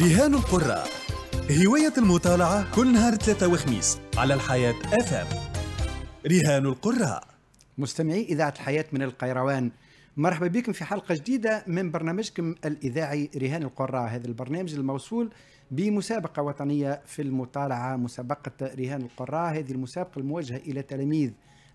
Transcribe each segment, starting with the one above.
رهان القراء هواية المطالعة كل نهار ثلاثة وخميس على الحياة أفام رهان القراء مستمعي إذاعة الحياة من القيروان مرحبا بكم في حلقة جديدة من برنامجكم الإذاعي رهان القراء هذا البرنامج الموصول بمسابقة وطنية في المطالعة مسابقة رهان القراء هذه المسابقة الموجهة إلى تلاميذ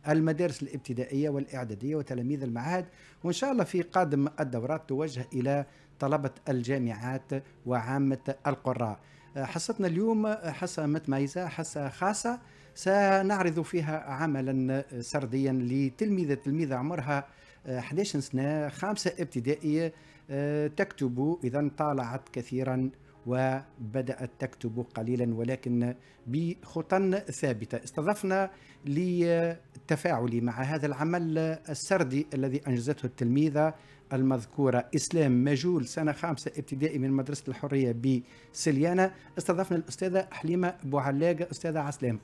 المدارس الابتدائية والإعدادية وتلاميذ المعاهد وإن شاء الله في قادم الدورات توجه إلى طلبة الجامعات وعامة القراء أه، حصتنا اليوم أه، حصة متميزة حصة خاصة سنعرض فيها عملا أه، سرديا لتلميذة تلميذة عمرها 11 سنة خامسة ابتدائية تكتب إذا طالعت كثيرا وبدأت تكتب قليلا ولكن بخطى ثابتة استضفنا للتفاعل مع هذا العمل السردي الذي أنجزته التلميذة المذكورة إسلام مجول سنة خامسة ابتدائي من مدرسة الحرية بسليانة استضفنا الأستاذة حليمة بوعلاقة أستاذة عسلام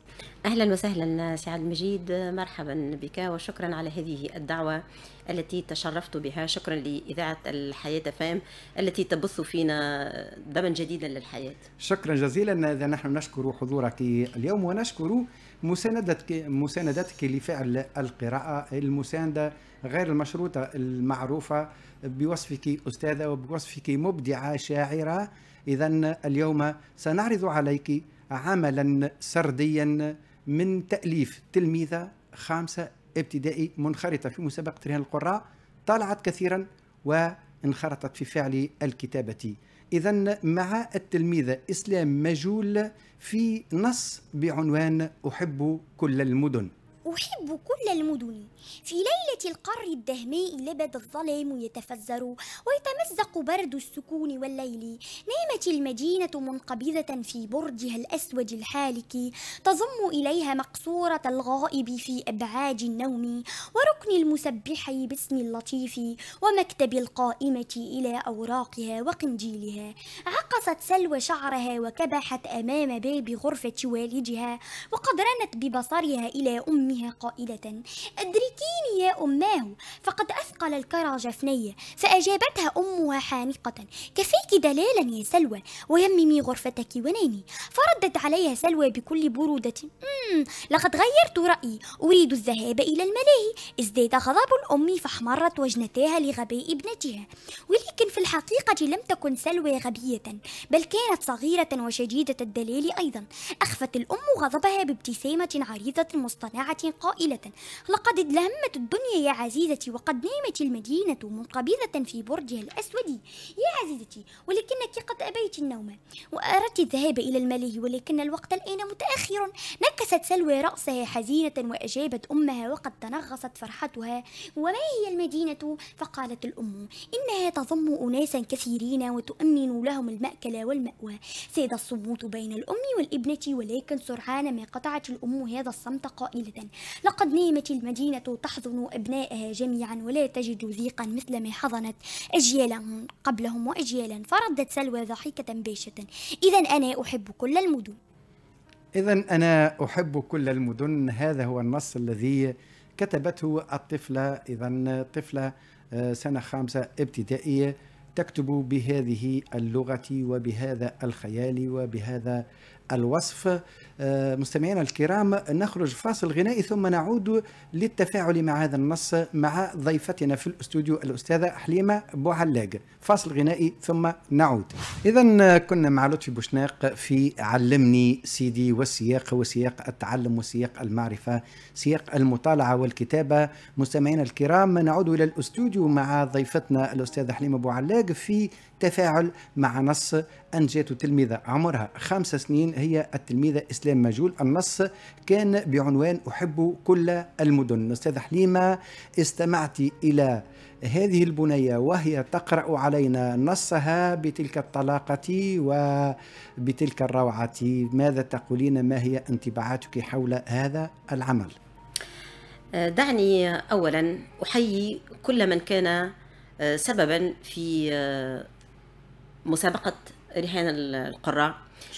أهلا وسهلا سي عبد المجيد مرحبا بك وشكرا على هذه الدعوة التي تشرفت بها شكرا لإذاعة الحياة فام التي تبث فينا دما جديدا للحياة شكرا جزيلا إذا نحن نشكر حضورك اليوم ونشكر مساندتك مساندتك لفعل القراءة المساندة غير المشروطة المعروفة بوصفك أستاذة وبوصفك مبدعة شاعرة إذا اليوم سنعرض عليك عملا سرديا من تأليف تلميذة خامسة ابتدائي منخرطة في مسابقة رهان القراء طالعت كثيرا وانخرطت في فعل الكتابة إذا مع التلميذة إسلام مجول في نص بعنوان أحب كل المدن أحب كل المدن في ليلة القر الدهماء لبد الظلام يتفزر ويتمزق برد السكون والليل نامت المدينة منقبضة في برجها الأسود الحالك تضم إليها مقصورة الغائب في أبعاد النوم وركن المسبح باسم اللطيف ومكتب القائمة إلى أوراقها وقنديلها عقصت سلوى شعرها وكبحت أمام باب غرفة والدها وقد رنت ببصرها إلى أمها جفنيها قائلة أدركيني يا أماه فقد أثقل الكرى جفني فأجابتها أمها حانقة كفيك دلالا يا سلوى ويممي غرفتك ونامي فردت عليها سلوى بكل برودة مم لقد غيرت رأيي أريد الذهاب إلى الملاهي ازداد غضب الأم فاحمرت وجنتاها لغباء ابنتها ولكن في الحقيقة لم تكن سلوى غبية بل كانت صغيرة وشديدة الدلال أيضا أخفت الأم غضبها بابتسامة عريضة مصطنعة قائلة لقد ادلهمت الدنيا يا عزيزتي وقد نامت المدينة منقبضة في برجها الأسود يا عزيزتي ولكنك قد أبيت النوم وأردت الذهاب إلى الملي ولكن الوقت الآن متأخر نكست سلوى رأسها حزينة وأجابت أمها وقد تنغصت فرحتها وما هي المدينة فقالت الأم إنها تضم أناسا كثيرين وتؤمن لهم المأكل والمأوى ساد الصموت بين الأم والابنة ولكن سرعان ما قطعت الأم هذا الصمت قائلة لقد نيمت المدينة تحضن أبنائها جميعا ولا تجد ذيقا مثل ما حضنت أجيالا قبلهم وأجيالا فردت سلوى ضحكة باشة إذا أنا أحب كل المدن إذا أنا أحب كل المدن هذا هو النص الذي كتبته الطفلة إذا طفلة آه، سنة خامسة ابتدائية تكتب بهذه اللغة وبهذا الخيال وبهذا الوصف آه، مستمعينا الكرام نخرج فاصل غنائي ثم نعود للتفاعل مع هذا النص مع ضيفتنا في الاستوديو الأستاذة حليمة بوعلاق فاصل غنائي ثم نعود إذا كنا مع لطفي بوشناق في علمني سيدي والسياق وسياق التعلم وسياق المعرفة سياق المطالعة والكتابة مستمعينا الكرام نعود إلى الاستوديو مع ضيفتنا الأستاذة حليمة بوعلاق في تفاعل مع نص أن أنجت تلميذة عمرها خمس سنين هي التلميذة إسلام مجول النص كان بعنوان أحب كل المدن أستاذ حليمة استمعت إلى هذه البنية وهي تقرأ علينا نصها بتلك الطلاقة وبتلك الروعة ماذا تقولين ما هي انطباعاتك حول هذا العمل؟ دعني أولا أحيي كل من كان سببا في مسابقة رهان القراء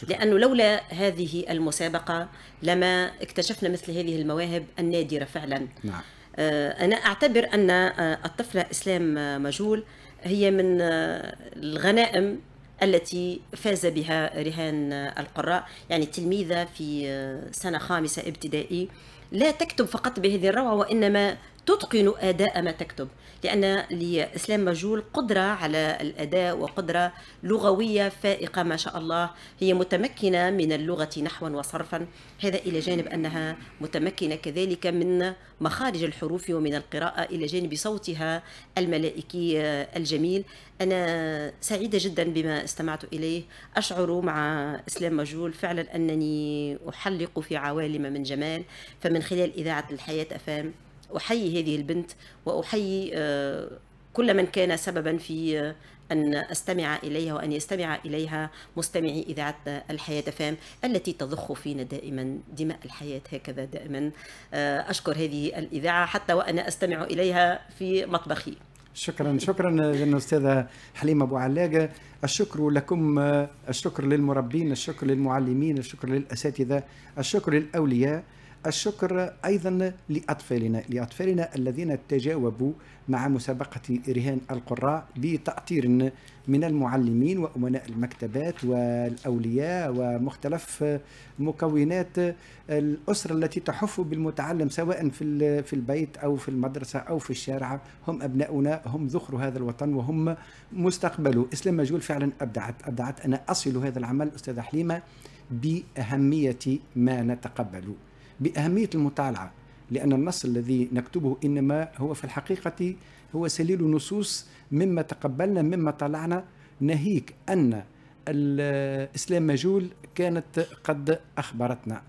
لانه لولا هذه المسابقه لما اكتشفنا مثل هذه المواهب النادره فعلا نعم. آه، انا اعتبر ان آه، الطفله اسلام مجول هي من آه، الغنائم التي فاز بها رهان القراء يعني تلميذه في سنه خامسه ابتدائي لا تكتب فقط بهذه الروعه وانما تتقن اداء ما تكتب لان لاسلام مجول قدره على الاداء وقدره لغويه فائقه ما شاء الله هي متمكنه من اللغه نحوا وصرفا هذا الى جانب انها متمكنه كذلك من مخارج الحروف ومن القراءه الى جانب صوتها الملائكي الجميل انا سعيده جدا بما استمعت اليه اشعر مع اسلام مجول فعلا انني احلق في عوالم من جمال فمن خلال اذاعه الحياه افام أحيي هذه البنت وأحيي آه، كل من كان سببا في آه، أن أستمع إليها وأن يستمع إليها مستمعي إذاعة الحياة فام التي تضخ فينا دائما دماء الحياة هكذا دائما آه، أشكر هذه الإذاعة حتى وأنا أستمع إليها في مطبخي شكرا شكرا للأستاذة حليمة أبو علاقة الشكر لكم الشكر للمربين الشكر للمعلمين الشكر للأساتذة الشكر للأولياء الشكر أيضا لأطفالنا لأطفالنا الذين تجاوبوا مع مسابقة رهان القراء بتأطير من المعلمين وأمناء المكتبات والأولياء ومختلف مكونات الأسرة التي تحف بالمتعلم سواء في في البيت أو في المدرسة أو في الشارع هم أبناؤنا هم ذخر هذا الوطن وهم مستقبله إسلام مجول فعلا أبدعت أبدعت أنا أصل هذا العمل أستاذة حليمة بأهمية ما نتقبله باهميه المطالعه لأن النص الذي نكتبه إنما هو في الحقيقة هو سليل نصوص مما تقبلنا مما طلعنا ناهيك أن الإسلام مجول كانت قد أخبرتنا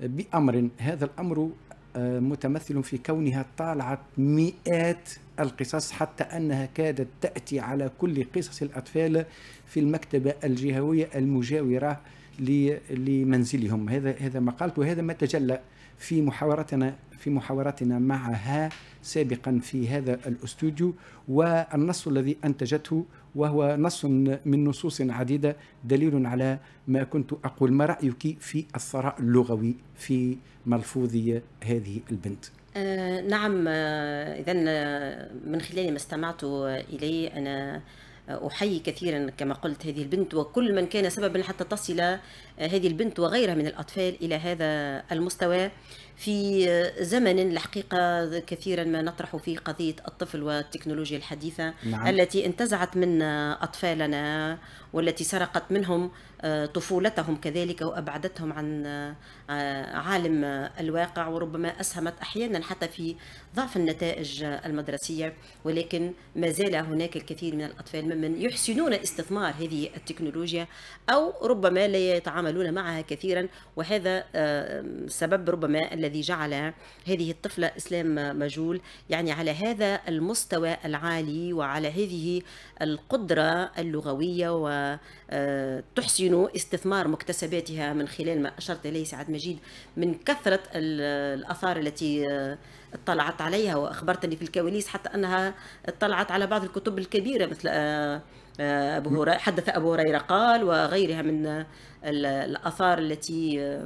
بأمر هذا الأمر آه، متمثل في كونها طالعت مئات القصص حتى أنها كادت تأتي على كل قصص الأطفال في المكتبة الجهوية المجاورة لمنزلهم هذا هذا ما قالت وهذا ما تجلى في محاورتنا في محاورتنا معها سابقا في هذا الاستوديو والنص الذي انتجته وهو نص من نصوص عديده دليل على ما كنت اقول ما رايك في الثراء اللغوي في ملفوظ هذه البنت آه نعم آه اذا آه، من خلال ما استمعت اليه انا أحيي كثيرا كما قلت هذه البنت وكل من كان سببا حتى تصل هذه البنت وغيرها من الأطفال إلى هذا المستوى في زمن الحقيقة كثيرا ما نطرح فيه قضية الطفل والتكنولوجيا الحديثة نعم. التي انتزعت من أطفالنا والتي سرقت منهم آه، طفولتهم كذلك وأبعدتهم عن آه، عالم الواقع وربما أسهمت أحيانا حتى في ضعف النتائج المدرسية ولكن ما زال هناك الكثير من الأطفال ممن يحسنون استثمار هذه التكنولوجيا أو ربما لا يتعامل يتعاملون معها كثيرا وهذا السبب آه، ربما الذي جعل هذه الطفلة إسلام مجول يعني على هذا المستوى العالي وعلى هذه القدرة اللغوية وتحسن آه، استثمار مكتسباتها من خلال ما أشرت إليه سعد مجيد من كثرة الأثار التي آه، اطلعت عليها وأخبرتني في الكواليس حتى أنها اطلعت على بعض الكتب الكبيرة مثل أبو هريرة حدث أبو هريرة قال وغيرها من الآثار التي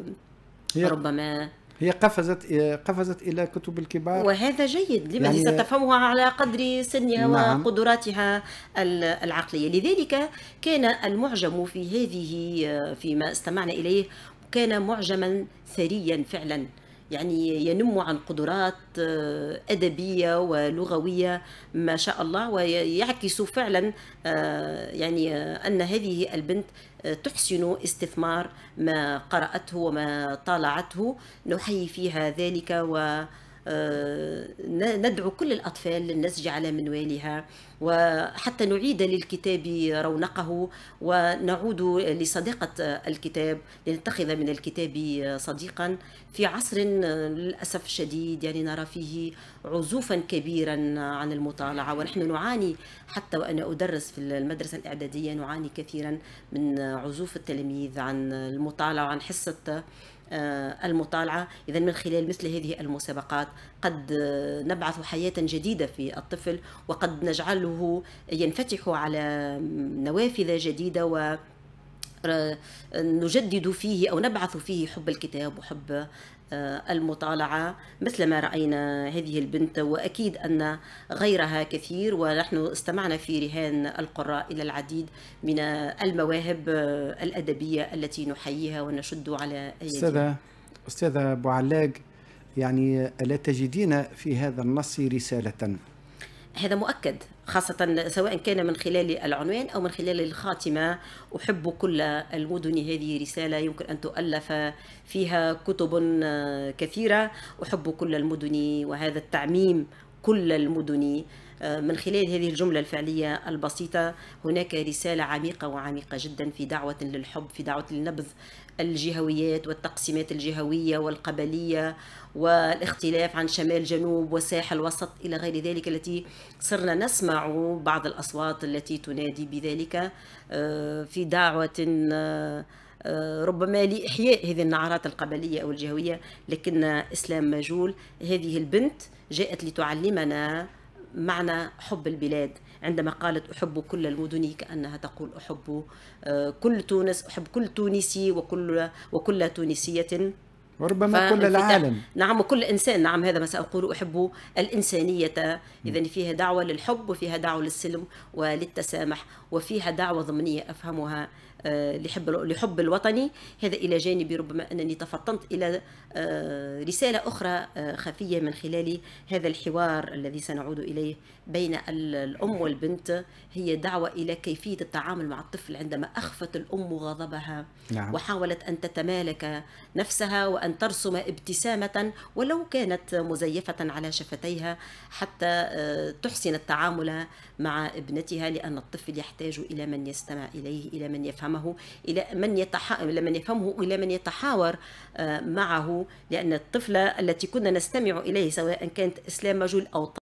ربما هي قفزت قفزت الى كتب الكبار وهذا جيد لمن يعني ستفهمها على قدر سنها نعم. وقدراتها العقليه لذلك كان المعجم في هذه فيما استمعنا اليه كان معجما ثريا فعلا يعني ينم عن قدرات آه، أدبية ولغوية ما شاء الله ويعكس فعلا آه، يعني آه، أن هذه البنت تحسن استثمار ما قرأته وما طالعته نحيي فيها ذلك و آه، ندعو كل الأطفال للنسج على منوالها وحتى نعيد للكتاب رونقه ونعود لصداقة الكتاب لنتخذ من الكتاب صديقا في عصر للأسف الشديد يعني نرى فيه عزوفا كبيرا عن المطالعة ونحن نعاني حتى وأنا أدرس في المدرسة الإعدادية نعاني كثيرا من عزوف التلاميذ عن المطالعة وعن حصة آه، المطالعة إذا من خلال مثل هذه المسابقات قد نبعث حياة جديدة في الطفل وقد نجعله ينفتح على نوافذ جديدة و آه، نجدد فيه او نبعث فيه حب الكتاب وحب آه، المطالعة مثل ما رأينا هذه البنت وأكيد أن غيرها كثير ونحن استمعنا في رهان القراء إلى العديد من المواهب آه، الأدبية التي نحييها ونشد على أيديها أستاذة, أستاذة أبو علاج يعني ألا تجدين في هذا النص رسالة؟ هذا مؤكد خاصة سواء كان من خلال العنوان أو من خلال الخاتمة أحب كل المدن هذه رسالة يمكن أن تؤلف فيها كتب كثيرة أحب كل المدن وهذا التعميم كل المدن آه، من خلال هذه الجملة الفعلية البسيطة هناك رسالة عميقة وعميقة جدا في دعوة للحب في دعوة لنبذ الجهويات والتقسيمات الجهوية والقبلية والاختلاف عن شمال جنوب وساحل وسط إلى غير ذلك التي صرنا نسمع بعض الأصوات التي تنادي بذلك آه، في دعوة آه، آه، ربما لإحياء هذه النعرات القبلية أو الجهوية لكن إسلام مجول هذه البنت جاءت لتعلمنا معنى حب البلاد عندما قالت أحب كل المدن كأنها تقول أحب آه، كل تونس أحب كل تونسي وكل وكل تونسية وربما كل العالم نعم وكل إنسان نعم هذا ما سأقول أحب الإنسانية إذا فيها دعوة للحب وفيها دعوة للسلم وللتسامح وفيها دعوة ضمنية أفهمها آه، لحب لحب الوطني هذا الى جانب ربما انني تفطنت الى آه، رساله اخرى آه، خفيه من خلال هذا الحوار الذي سنعود اليه بين الام والبنت هي دعوه الى كيفيه التعامل مع الطفل عندما اخفت الام غضبها نعم. وحاولت ان تتمالك نفسها وان ترسم ابتسامه ولو كانت مزيفه على شفتيها حتى تحسن التعامل مع ابنتها لان الطفل يحتاج الى من يستمع اليه الى من يفهم يفهمه إلى من يتح... من يفهمه إلى من يتحاور آه، معه لأن الطفلة التي كنا نستمع إليه سواء كانت إسلام رجل أو